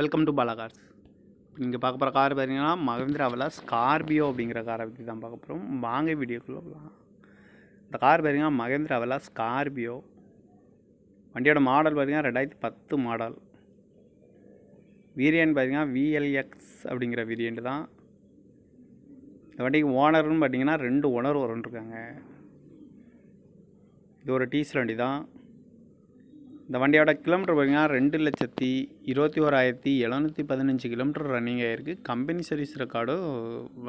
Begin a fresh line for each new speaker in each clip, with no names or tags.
welcome to Bala cars இங்கே பார்க்க போகிற கார் பார்த்தீங்கன்னா அவலா ஸ்கார்பியோ அப்படிங்கிற காரை பற்றி தான் பார்க்க போகிறோம் வாங்க வீடியோக்குள்ளே போகலாம் இந்த கார் பார்த்தீங்கன்னா அவலா ஸ்கார்பியோ வண்டியோட மாடல் பார்த்தீங்கன்னா ரெண்டாயிரத்தி பத்து மாடல் வீரியன் பார்த்தீங்கன்னா விஎல்எக்ஸ் அப்படிங்கிற வீரியன்ட் தான் இந்த வண்டிக்கு ஓனர்னு பார்த்தீங்கன்னா ரெண்டு ஓனர் ஒருன்னு இருக்காங்க இது ஒரு டீசர் வண்டி தான் இந்த வண்டியோட கிலோமீட்டர் பார்த்திங்கன்னா ரெண்டு லட்சத்தி இருபத்தி ஓராயிரத்தி எழுநூற்றி பதினஞ்சு கிலோமீட்டர் ரன்னிங் ஆகிருக்கு கம்பெனி சர்வீஸ் ரெக்கார்டும்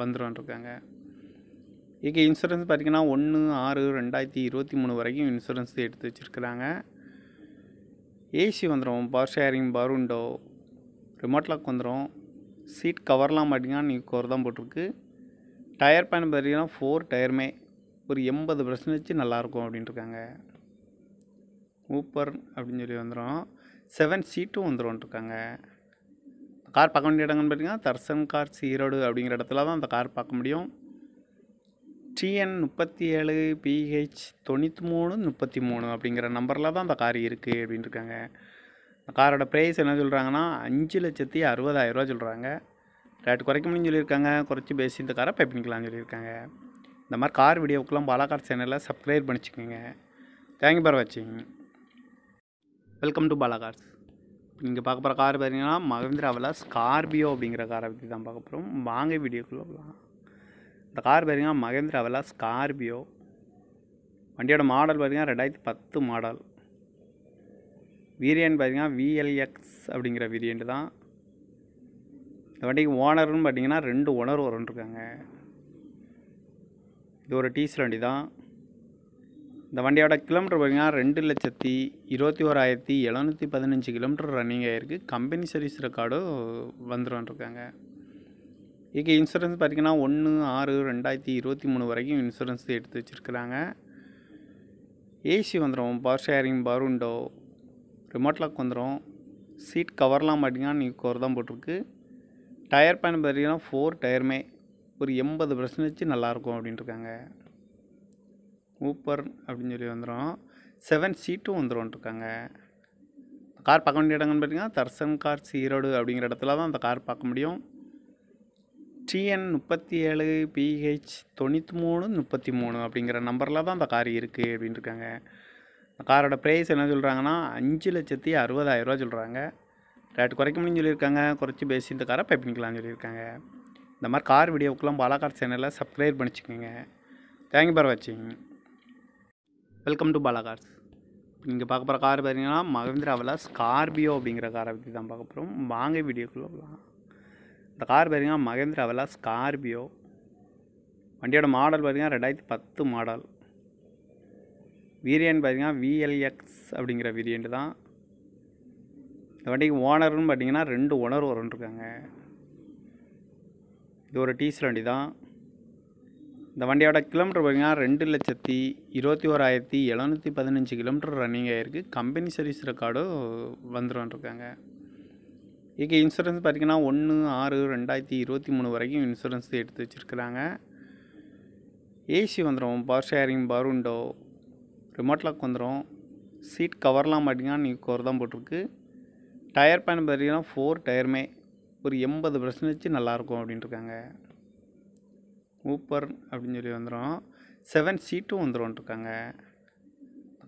வந்துருவான்ருக்காங்க இது இன்சூரன்ஸ் பார்த்திங்கன்னா ஒன்று ஆறு ரெண்டாயிரத்தி இருபத்தி மூணு வரைக்கும் இன்சூரன்ஸ் எடுத்து வச்சுருக்குறாங்க ஏசி வந்துடும் பவர் ஷேரிங் பருண்டோ ரிமோட் லாக் வந்துடும் சீட் கவர்லாம் பார்த்திங்கன்னா நீ தான் போட்டிருக்கு டயர் பேன் பார்த்திங்கன்னா ஃபோர் டயருமே ஒரு எண்பது பர்சன்டேஜ் நல்லாயிருக்கும் அப்படின்ட்டுருக்காங்க ஊப்பர் அப்படின்னு சொல்லி வந்துடும் செவன் சீட்டும் வந்துடும்ன்ட்ருக்காங்க கார் பார்க்க வேண்டிய இடங்கன்னு பார்த்தீங்கன்னா தர்சன் கார் ஈரோடு அப்படிங்கிற இடத்துல தான் அந்த கார் பார்க்க முடியும் டிஎன் முப்பத்தி ஏழு பிஹெச் தொண்ணூற்றி மூணு முப்பத்தி மூணு அப்படிங்கிற நம்பரில் தான் அந்த கார் இருக்குது அப்படின்னு இருக்காங்க அந்த காரோட ப்ரைஸ் என்ன சொல்கிறாங்கன்னா அஞ்சு லட்சத்தி அறுபதாயிரரூவா சொல்கிறாங்க ரேட் குறைக்க முடியும்னு சொல்லியிருக்காங்க குறைச்சி பேசி இந்த காரை பை பண்ணிக்கலாம்னு சொல்லியிருக்காங்க இந்த மாதிரி கார் வீடியோவுக்கெல்லாம் பாலாக்கார் சேனலில் சப்ஸ்கிரைப் பண்ணிச்சுக்கோங்க தேங்க்யூ ஃபார் வாட்சிங் வெல்கம் டு பாலா கார்ஸ் இங்கே பார்க்க போகிற கார் பார்த்தீங்கன்னா மகேந்திராவில் ஸ்கார்பியோ அப்படிங்கிற காரை பற்றி தான் பார்க்க போகிறோம் வாங்க வீடியோக்குள்ளே இந்த கார் பார்த்தீங்கன்னா மகேந்திராவில் ஸ்கார்பியோ வண்டியோட மாடல் பார்த்திங்கன்னா ரெண்டாயிரத்தி பத்து மாடல் வீரியன் பார்த்தீங்கன்னா விஎல்எக்ஸ் அப்படிங்கிற வீரியன்ட் தான் இந்த வண்டிக்கு ஓனர்னு பார்த்தீங்கன்னா ரெண்டு ஓனர் ஒருன்னு இருக்காங்க இது ஒரு டீசர் வண்டி தான் இந்த வண்டியோட கிலோமீட்டர் பார்த்திங்கன்னா ரெண்டு லட்சத்தி இருபத்தி ஓராயிரத்தி எழுநூற்றி பதினஞ்சு கிலோமீட்டர் ரன்னிங் ஆகிருக்கு கம்பெனி சர்வீஸ் ரெக்கார்டும் வந்துருவான்ருக்காங்க இதுக்கு இன்சூரன்ஸ் பார்த்திங்கன்னா ஒன்று ஆறு ரெண்டாயிரத்தி இருபத்தி மூணு வரைக்கும் இன்சூரன்ஸ் எடுத்து வச்சுருக்குறாங்க ஏசி வந்துடும் power steering power window remote lock வந்துடும் சீட் கவர்லாம் பார்த்திங்கன்னா நீ கவர் தான் போட்டிருக்கு டயர் பேன் பார்த்திங்கன்னா ஃபோர் டயருமே ஒரு எண்பது பர்சன்டேஜ் நல்லாயிருக்கும் அப்படின்ட்டுருக்காங்க ஊப்பர் அப்படின்னு சொல்லி வந்துடும் செவன் சீட்டும் வந்துடும்ன்ட்ருக்காங்க கார் பார்க்க வேண்டிய இடங்கன்னு பார்த்தீங்கன்னா தர்சன் கார் சீரோடு அப்படிங்கிற இடத்துல தான் அந்த கார் பார்க்க முடியும் டிஎன் முப்பத்தி ஏழு பிஹெச் தொண்ணூற்றி மூணு முப்பத்தி மூணு அப்படிங்கிற நம்பரில் தான் அந்த கார் இருக்குது அப்படின்னு இருக்காங்க அந்த காரோட ப்ரைஸ் என்ன சொல்கிறாங்கன்னா அஞ்சு லட்சத்தி அறுபதாயிரரூவா சொல்கிறாங்க ரேட்டு குறைக்க முடியும்னு சொல்லியிருக்காங்க குறைச்சி பேசி இந்த காரை பை பண்ணிக்கலாம்னு சொல்லியிருக்காங்க இந்த மாதிரி கார் வீடியோவுக்கெல்லாம் பாலா கார் சேனலில் சப்ஸ்கிரைப் பண்ணிச்சுக்கோங்க தேங்க்யூ ஃபார் வாட்சிங் வெல்கம் டு பாலா கார்ஸ் இங்கே பார்க்க போகிற கார் பார்த்தீங்கன்னா மகேந்திராவில் ஸ்கார்பியோ அப்படிங்கிற காரை பற்றி தான் பார்க்க போகிறோம் வாங்க வீடியோக்குள்ளே போகலாம் இந்த கார் பார்த்தீங்கன்னா மகேந்திராவில் ஸ்கார்பியோ வண்டியோட மாடல் பார்த்திங்கன்னா ரெண்டாயிரத்தி பத்து மாடல் வீரியன் பார்த்திங்கன்னா விஎல்எக்ஸ் அப்படிங்கிற வீரியன்ட் தான் இந்த வண்டிக்கு ஓனர்னு பார்த்தீங்கன்னா ரெண்டு ஓனர் ஒருன்னு இருக்காங்க இது ஒரு டீசல் வண்டி தான் இந்த வண்டியோட கிலோமீட்டர் பார்த்திங்கன்னா ரெண்டு லட்சத்தி இருபத்தி ஓராயிரத்தி எழுநூற்றி பதினஞ்சு கிலோமீட்டர் ரன்னிங் ஆகிருக்கு கம்பெனி சர்வீஸ் ரெக்கார்டும் வந்துருவான்ருக்காங்க இங்கே இன்சூரன்ஸ் பார்த்திங்கன்னா ஒன்று ஆறு ரெண்டாயிரத்தி இருபத்தி மூணு வரைக்கும் இன்சூரன்ஸ் எடுத்து வச்சுருக்குறாங்க ஏசி வந்துடும் power steering power window remote lock வந்துடும் சீட் கவர்லாம் பார்த்திங்கன்னா நீ கோர் தான் போட்டிருக்கு டயர் பேன் பார்த்திங்கன்னா ஃபோர் டயருமே ஒரு எண்பது பர்சன்டேஜ் நல்லாயிருக்கும் அப்படின்ட்டுருக்காங்க ஊப்பர் அப்படின்னு சொல்லி வந்துடும் செவன் சீட்டும் வந்துடும்ன்ட்ருக்காங்க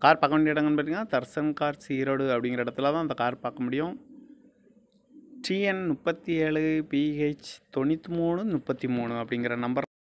கார் பார்க்க வேண்டிய இடங்கள்னு பார்த்தீங்கன்னா தர்சன் கார்ஸ் ஈரோடு அப்படிங்கிற இடத்துல தான் அந்த கார் பார்க்க முடியும் டிஎன் முப்பத்தி ஏழு பிஹெச் தொண்ணூற்றி மூணு முப்பத்தி மூணு அப்படிங்கிற நம்பர்